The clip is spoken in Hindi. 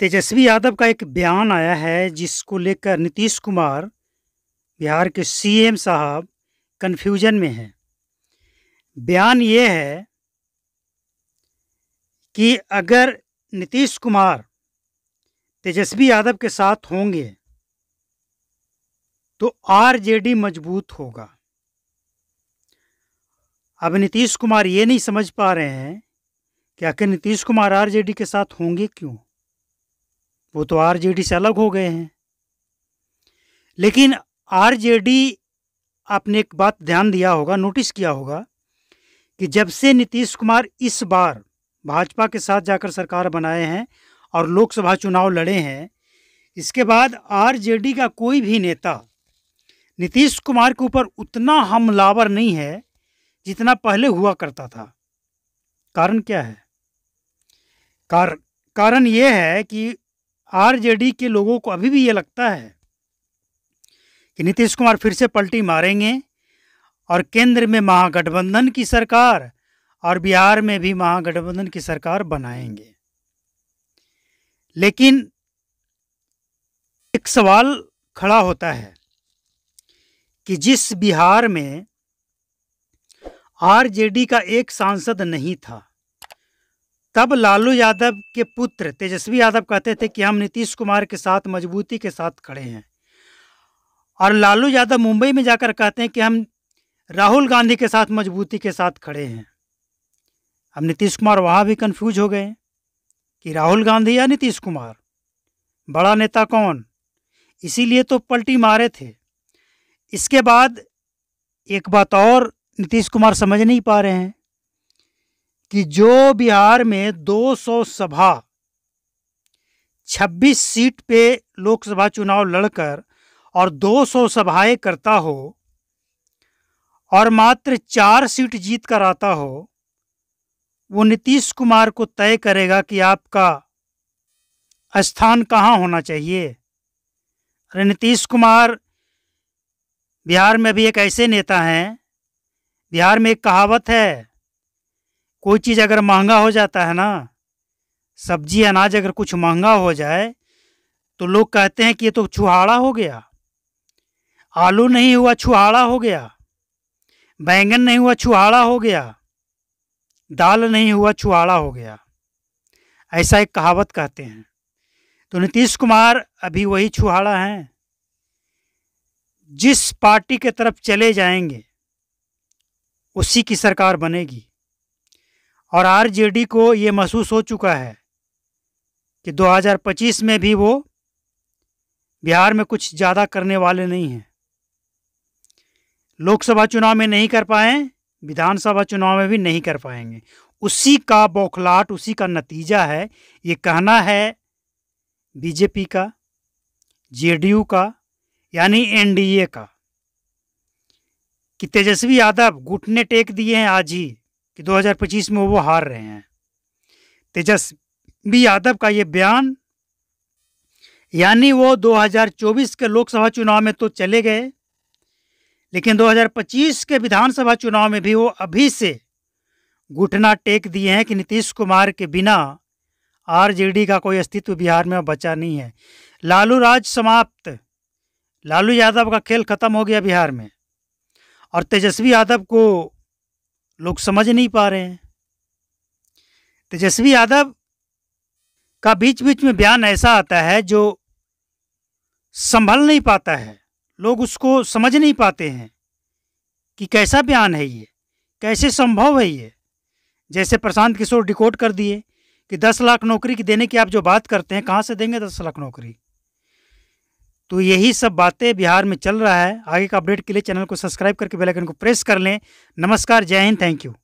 तेजस्वी यादव का एक बयान आया है जिसको लेकर नीतीश कुमार बिहार के सीएम साहब कन्फ्यूजन में हैं बयान ये है कि अगर नीतीश कुमार तेजस्वी यादव के साथ होंगे तो आरजेडी मजबूत होगा अब नीतीश कुमार ये नहीं समझ पा रहे हैं कि आखिर नीतीश कुमार आरजेडी के साथ होंगे क्यों वो तो आरजेडी से अलग हो गए हैं लेकिन आरजेडी आपने एक बात ध्यान दिया होगा नोटिस किया होगा कि जब से नीतीश कुमार इस बार भाजपा के साथ जाकर सरकार बनाए हैं और लोकसभा चुनाव लड़े हैं इसके बाद आरजेडी का कोई भी नेता नीतीश कुमार के ऊपर उतना हमलावर नहीं है जितना पहले हुआ करता था कारण क्या है कार, कारण यह है कि आरजेडी के लोगों को अभी भी ये लगता है कि नीतीश कुमार फिर से पलटी मारेंगे और केंद्र में महागठबंधन की सरकार और बिहार में भी महागठबंधन की सरकार बनाएंगे लेकिन एक सवाल खड़ा होता है कि जिस बिहार में आरजेडी का एक सांसद नहीं था तब लालू यादव के पुत्र तेजस्वी यादव कहते थे कि हम नीतीश कुमार के साथ मजबूती के साथ खड़े हैं और लालू यादव मुंबई में जाकर कहते हैं कि हम राहुल गांधी के साथ मजबूती के साथ खड़े हैं अब नीतीश कुमार वहाँ भी कंफ्यूज हो गए कि राहुल गांधी या नीतीश कुमार बड़ा नेता कौन इसीलिए तो पलटी मारे थे इसके बाद एक बात और नीतीश कुमार समझ नहीं पा रहे हैं कि जो बिहार में 200 सभा 26 सीट पे लोकसभा चुनाव लड़कर और 200 सभाएं करता हो और मात्र चार सीट जीत कर आता हो वो नीतीश कुमार को तय करेगा कि आपका स्थान कहाँ होना चाहिए अरे नीतीश कुमार बिहार में भी एक ऐसे नेता हैं बिहार में एक कहावत है कोई चीज़ अगर महंगा हो जाता है ना सब्जी अनाज अगर कुछ महंगा हो जाए तो लोग कहते हैं कि ये तो छुहाड़ा हो गया आलू नहीं हुआ छुहाड़ा हो गया बैंगन नहीं हुआ छुहाड़ा हो गया दाल नहीं हुआ छुहाड़ा हो गया ऐसा एक कहावत कहते हैं तो नीतीश कुमार अभी वही छुहाड़ा हैं जिस पार्टी के तरफ चले जाएंगे उसी की सरकार बनेगी और आरजेडी को ये महसूस हो चुका है कि 2025 में भी वो बिहार में कुछ ज़्यादा करने वाले नहीं हैं लोकसभा चुनाव में नहीं कर पाए विधानसभा चुनाव में भी नहीं कर पाएंगे उसी का बौखलाट उसी का नतीजा है ये कहना है बीजेपी का जेडीयू का यानी एनडीए का कि तेजस्वी यादव घुटने टेक दिए हैं आज ही कि 2025 में वो हार रहे हैं तेजस्वी यादव का ये बयान यानी वो 2024 के लोकसभा चुनाव में तो चले गए लेकिन 2025 के विधानसभा चुनाव में भी वो अभी से घुटना टेक दिए हैं कि नीतीश कुमार के बिना आरजेडी का कोई अस्तित्व बिहार में बचा नहीं है लालू राज समाप्त लालू यादव का खेल खत्म हो गया बिहार में और तेजस्वी यादव को लोग समझ नहीं पा रहे हैं तेजस्वी यादव का बीच बीच में बयान ऐसा आता है जो संभल नहीं पाता है लोग उसको समझ नहीं पाते हैं कि कैसा बयान है ये कैसे संभव है ये जैसे प्रशांत किशोर डिकोड कर दिए कि दस लाख नौकरी की देने की आप जो बात करते हैं कहाँ से देंगे दस लाख नौकरी तो यही सब बातें बिहार में चल रहा है आगे का अपडेट के लिए चैनल को सब्सक्राइब करके बेल आइकन को प्रेस कर लें नमस्कार जय हिंद थैंक यू